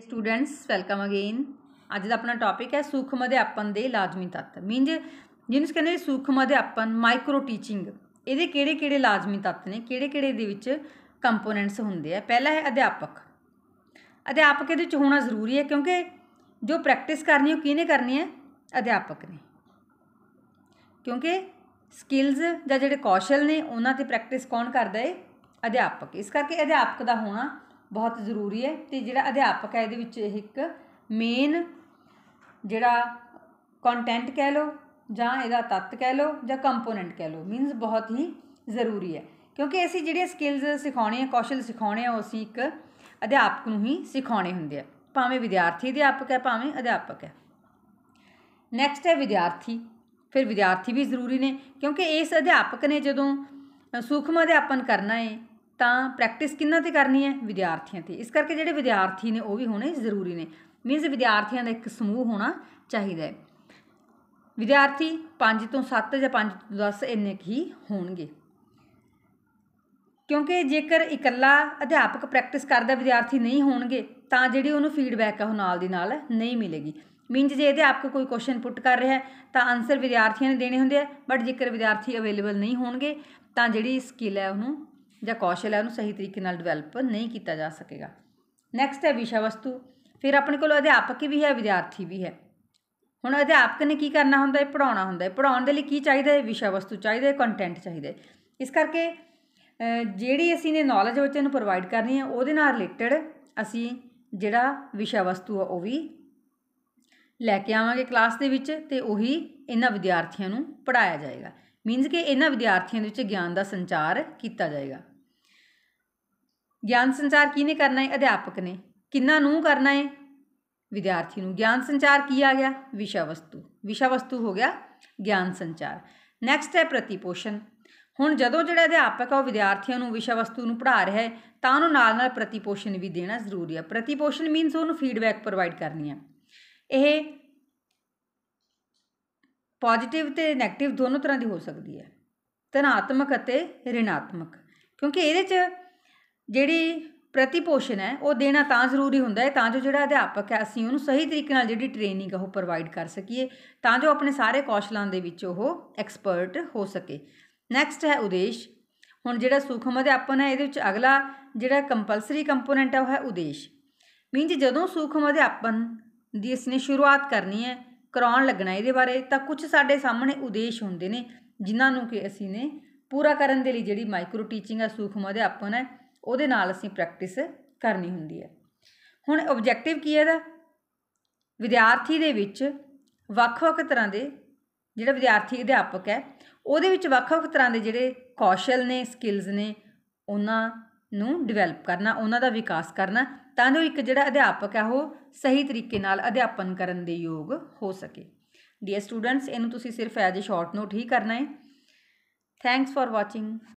students welcome again ਅੱਜ ਦਾ ਆਪਣਾ topic ਹੈ ਸੂਖਮ ਅਧਿਆਪਨ ਦੇ ਲਾਜ਼ਮੀ ਤੱਤ ਮੀਨਜ ਜਿਹਨੂੰ ਕਹਿੰਦੇ ਸੂਖਮ ਅਧਿਆਪਨ ਮਾਈਕਰੋ ਟੀਚਿੰਗ ਇਹਦੇ ਕਿਹੜੇ-ਕਿਹੜੇ ਲਾਜ਼ਮੀ ਤੱਤ ਨੇ ਕਿਹੜੇ-ਕਿਹੜੇ ਦੇ ਵਿੱਚ ਕੰਪੋਨੈਂਟਸ ਹੁੰਦੇ ਆ ਪਹਿਲਾ ਹੈ ਅਧਿਆਪਕ ਅਧਿਆਪਕ ਇਹਦੇ ਵਿੱਚ ਹੋਣਾ ਜ਼ਰੂਰੀ ਹੈ ਕਿਉਂਕਿ ਜੋ ਪ੍ਰੈਕਟਿਸ ਕਰਨੀ ਉਹ ਕਿਹਨੇ ਕਰਨੀ ਹੈ ਅਧਿਆਪਕ ਨੇ ਕਿਉਂਕਿ ਸਕਿੱਲਸ ਜਾਂ ਜਿਹੜੇ ਕੌਸ਼ਲ ਨੇ ਉਹਨਾਂ ਤੇ ਪ੍ਰੈਕਟਿਸ ਕੌਣ ਕਰਦਾ ਹੈ ਅਧਿਆਪਕ ਇਸ ਕਰਕੇ ਅਧਿਆਪਕ ਦਾ ਹੋਣਾ ਬਹੁਤ ਜ਼ਰੂਰੀ ਹੈ ਤੇ ਜਿਹੜਾ ਅਧਿਆਪਕ ਹੈ ਇਹਦੇ ਵਿੱਚ ਇਹ ਇੱਕ ਮੇਨ ਜਿਹੜਾ ਕੰਟੈਂਟ ਕਹਿ ਲਓ ਜਾਂ ਇਹਦਾ ਤੱਤ ਕਹਿ ਲਓ ਜਾਂ ਕੰਪੋਨੈਂਟ ਕਹਿ ਲਓ ਮੀਨਸ ਬਹੁਤ ਹੀ ਜ਼ਰੂਰੀ ਹੈ ਕਿਉਂਕਿ ਅਸੀਂ ਜਿਹੜੀਆਂ ਸਕਿੱਲਸ ਸਿਖਾਉਣੀਆਂ ਕੌਸ਼ਲ ਸਿਖਾਉਣੇ ਆ ਉਹ ਅਸੀਂ ਇੱਕ ਅਧਿਆਪਕ ਨੂੰ ਹੀ ਸਿਖਾਉਣੇ ਹੁੰਦੇ ਆ ਭਾਵੇਂ ਵਿਦਿਆਰਥੀ ਅਧਿਆਪਕ ਹੈ ਭਾਵੇਂ ਅਧਿਆਪਕ ਹੈ ਨੈਕਸਟ ਹੈ ਵਿਦਿਆਰਥੀ ਫਿਰ ਵਿਦਿਆਰਥੀ ਵੀ ਜ਼ਰੂਰੀ ਨੇ ਕਿਉਂਕਿ ਇਸ ਅਧਿਆਪਕ ਨੇ ਜਦੋਂ ਸੂਖਮ ਅਧਿਆਪਨ ਕਰਨਾ ਹੈ ਤਾਂ ਪ੍ਰੈਕਟਿਸ ਕਿੰਨਾ ਤੇ ਕਰਨੀ ਹੈ ਵਿਦਿਆਰਥੀਆਂ ਤੇ ਇਸ ਕਰਕੇ ਜਿਹੜੇ ਵਿਦਿਆਰਥੀ ਨੇ ਉਹ ਵੀ ਹੋਣੇ ਜ਼ਰੂਰੀ ਨੇ ਮੀਨਸ ਵਿਦਿਆਰਥੀਆਂ ਦਾ ਇੱਕ ਸਮੂਹ ਹੋਣਾ ਚਾਹੀਦਾ ਹੈ ਵਿਦਿਆਰਥੀ 5 ਤੋਂ 7 ਜਾਂ 5 ਤੋਂ 10 ਇੰਨੇ ਹੀ ਹੋਣਗੇ ਕਿਉਂਕਿ ਜੇਕਰ ਇਕੱਲਾ ਅਧਿਆਪਕ ਪ੍ਰੈਕਟਿਸ ਕਰਦਾ ਵਿਦਿਆਰਥੀ ਨਹੀਂ ਹੋਣਗੇ ਤਾਂ ਜਿਹੜੀ ਉਹਨੂੰ ਫੀਡਬੈਕ ਆ ਉਹ ਨਾਲ ਦੀ ਨਾਲ ਨਹੀਂ ਮਿਲੇਗੀ ਮੀਨਸ ਜੇ ਅਧਿਆਪਕ ਕੋਈ ਕੁਐਸਚਨ ਪੁੱਟ ਕਰ ਰਿਹਾ ਤਾਂ ਆਨਸਰ ਵਿਦਿਆਰਥੀਆਂ ਨੇ ਦੇਣੇ ਹੁੰਦੇ ਆ ਬਟ ਜੇਕਰ ਵਿਦਿਆਰਥੀ ਅਵੇਲੇਬਲ ਨਹੀਂ ਹੋਣਗੇ ਤਾਂ ਜਿਹੜੀ ਸਕਿੱਲ ਹੈ ਉਹਨੂੰ ਜਾਂ ਕੌਸ਼ਲ ਹੈ ਉਹਨੂੰ ਸਹੀ ਤਰੀਕੇ ਨਾਲ ਡਿਵੈਲਪ ਨਹੀਂ ਕੀਤਾ ਜਾ ਸਕੇਗਾ ਨੈਕਸਟ ਹੈ ਵਿਸ਼ਾ ਵਸਤੂ ਫਿਰ ਆਪਣੇ ਕੋਲ ਅਧਿਆਪਕ ਵੀ ਹੈ ਵਿਦਿਆਰਥੀ ਵੀ ਹੈ ਹੁਣ ਅਧਿਆਪਕ ਨੇ ਕੀ ਕਰਨਾ ਹੁੰਦਾ ਹੈ ਪੜਾਉਣਾ ਹੁੰਦਾ ਹੈ ਪੜਾਉਣ ਦੇ ਲਈ ਕੀ ਚਾਹੀਦਾ ਹੈ ਵਿਸ਼ਾ ਵਸਤੂ ਚਾਹੀਦਾ ਹੈ ਕੰਟੈਂਟ ਚਾਹੀਦਾ ਹੈ ਇਸ ਕਰਕੇ ਜਿਹੜੀ ਅਸੀਂ ਨੇ ਨੌਲੇਜ ਬੱਚੇ ਨੂੰ ਪ੍ਰੋਵਾਈਡ ਕਰਨੀ ਹੈ ਉਹਦੇ ਨਾਲ ਰਿਲੇਟਡ ਅਸੀਂ ਜਿਹੜਾ ਵਿਸ਼ਾ ਵਸਤੂ ਆ ਉਹ ਵੀ ਲੈ ਕੇ ਆਵਾਂਗੇ ਕਲਾਸ ਦੇ ਵਿੱਚ ਤੇ ਉਹੀ ਇਹਨਾਂ ਵਿਦਿਆਰਥੀਆਂ ਨੂੰ ਪੜਾਇਆ ਜਾਏਗਾ ਮੀਨਸ ਕਿ ਇਹਨਾਂ ਵਿਦਿਆਰਥੀਆਂ ਦੇ ਵਿੱਚ ਗਿਆਨ ਦਾ ਸੰਚਾਰ ਕੀਤਾ ਜਾਏਗਾ ਗਿਆਨ ਸੰਚਾਰ ਕਿਹਨੇ ਕਰਨਾ ਹੈ ਅਧਿਆਪਕ ਨੇ ਕਿੰਨਾ ਨੂੰ ਕਰਨਾ ਹੈ ਵਿਦਿਆਰਥੀ ਨੂੰ ਗਿਆਨ ਸੰਚਾਰ ਕੀ ਆ ਗਿਆ ਵਿਸ਼ਾ ਵਸਤੂ ਵਿਸ਼ਾ ਵਸਤੂ ਹੋ ਗਿਆ ਗਿਆਨ ਸੰਚਾਰ ਨੈਕਸਟ ਹੈ ਪ੍ਰਤੀਪੋਸ਼ਣ ਹੁਣ ਜਦੋਂ ਜਿਹੜਾ ਅਧਿਆਪਕ ਆ ਉਹ ਵਿਦਿਆਰਥੀਆਂ ਨੂੰ ਵਿਸ਼ਾ ਵਸਤੂ ਨੂੰ ਪੜ੍ਹਾ ਰਿਹਾ ਹੈ ਤਾਂ ਉਹਨੂੰ ਨਾਲ ਨਾਲ ਪ੍ਰਤੀਪੋਸ਼ਣ ਵੀ ਦੇਣਾ ਜ਼ਰੂਰੀ ਹੈ ਪ੍ਰਤੀਪੋਸ਼ਣ ਮੀਨਸ ਉਹਨੂੰ ਫੀਡਬੈਕ ਪ੍ਰੋਵਾਈਡ ਕਰਨੀ ਹੈ ਇਹ ਪੋਜ਼ਿਟਿਵ ਤੇ 네ਗੇਟਿਵ ਦੋਨੋਂ ਤਰ੍ਹਾਂ ਦੀ ਹੋ ਸਕਦੀ ਹੈ ਧਨਾਤਮਕ ਅਤੇ ਰਿਣਾਤਮਕ ਕਿਉਂਕਿ ਇਹਦੇ 'ਚ ਜਿਹੜੀ ਪ੍ਰਤੀਪੋਸ਼ਣ ਹੈ ਉਹ ਦੇਣਾ ਤਾਂ ਜ਼ਰੂਰੀ ਹੁੰਦਾ ਹੈ ਤਾਂ ਜੋ ਜਿਹੜਾ ਅਧਿਆਪਕ ਹੈ ਅਸੀਂ ਉਹਨੂੰ ਸਹੀ ਤਰੀਕੇ ਨਾਲ ਜਿਹੜੀ ਟ੍ਰੇਨਿੰਗ ਉਹ ਪ੍ਰੋਵਾਈਡ ਕਰ ਸਕੀਏ ਤਾਂ ਜੋ ਆਪਣੇ ਸਾਰੇ ਕੌਸ਼ਲਾਂ ਦੇ ਵਿੱਚ ਉਹ ਐਕਸਪਰਟ ਹੋ ਸਕੇ ਨੈਕਸਟ ਹੈ ਉਦੇਸ਼ ਹੁਣ ਜਿਹੜਾ ਸੂਖਮ ਅਧਿਆਪਨ ਹੈ ਇਹਦੇ ਵਿੱਚ ਅਗਲਾ ਜਿਹੜਾ ਕੰਪਲਸਰੀ ਕੰਪੋਨੈਂਟ ਹੈ ਉਹ ਹੈ ਉਦੇਸ਼ ਮੀਨਸ ਜਦੋਂ ਸੂਖਮ ਅਧਿਆਪਨ ਦੀ ਇਸਨੇ ਸ਼ੁਰੂਆਤ ਕਰਨੀ ਹੈ ਕਰਾਉਣ ਲੱਗਣਾ ਇਹਦੇ ਬਾਰੇ ਤਾਂ ਕੁਝ ਸਾਡੇ ਸਾਹਮਣੇ ਉਦੇਸ਼ ਹੁੰਦੇ ਨੇ ਜਿਨ੍ਹਾਂ ਨੂੰ ਕਿ ਅਸੀਂ ਨੇ ਪੂਰਾ ਕਰਨ ਦੇ ਲਈ ਜਿਹੜੀ ਮਾਈਕਰੋ ਟੀਚਿੰਗ ਆ ਸੂਖਮ ਅਧਿਆਪਨ ਹੈ ਉਹਦੇ ਨਾਲ ਅਸੀਂ ਪ੍ਰੈਕਟਿਸ ਕਰਨੀ ਹੁੰਦੀ ਹੈ ਹੁਣ ਆਬਜੈਕਟਿਵ ਕੀ ਹੈ ਇਹਦਾ ਵਿਦਿਆਰਥੀ ਦੇ ਵਿੱਚ ਵੱਖ-ਵੱਖ ਤਰ੍ਹਾਂ ਦੇ ਜਿਹੜਾ ਵਿਦਿਆਰਥੀ ਅਧਿਆਪਕ ਹੈ ਉਹਦੇ ਵਿੱਚ ਵੱਖ-ਵੱਖ ਤਰ੍ਹਾਂ ਦੇ ਜਿਹੜੇ ਕੌਸ਼ਲ ਨੇ ਸਕਿੱਲਸ ਨੇ ਉਹਨਾਂ ਨੂੰ ਡਿਵੈਲਪ ਕਰਨਾ ਉਹਨਾਂ ਦਾ ਵਿਕਾਸ ਕਰਨਾ ਤਾਂ ਜੋ ਇੱਕ ਜਿਹੜਾ ਅਧਿਆਪਕ ਹੈ ਉਹ ਸਹੀ ਤਰੀਕੇ ਨਾਲ ਅਧਿਆਪਨ ਕਰਨ ਦੇ ਯੋਗ ਹੋ ਸਕੇ ਡੀਅਰ ਸਟੂਡੈਂਟਸ ਇਹਨੂੰ ਤੁਸੀਂ ਸਿਰਫ ਐਜ਼ ਅ ਸ਼ਾਰਟ ਨੋਟ ਹੀ ਕਰਨਾ ਹੈ ਥੈਂਕਸ ਫॉर ਵਾਚਿੰਗ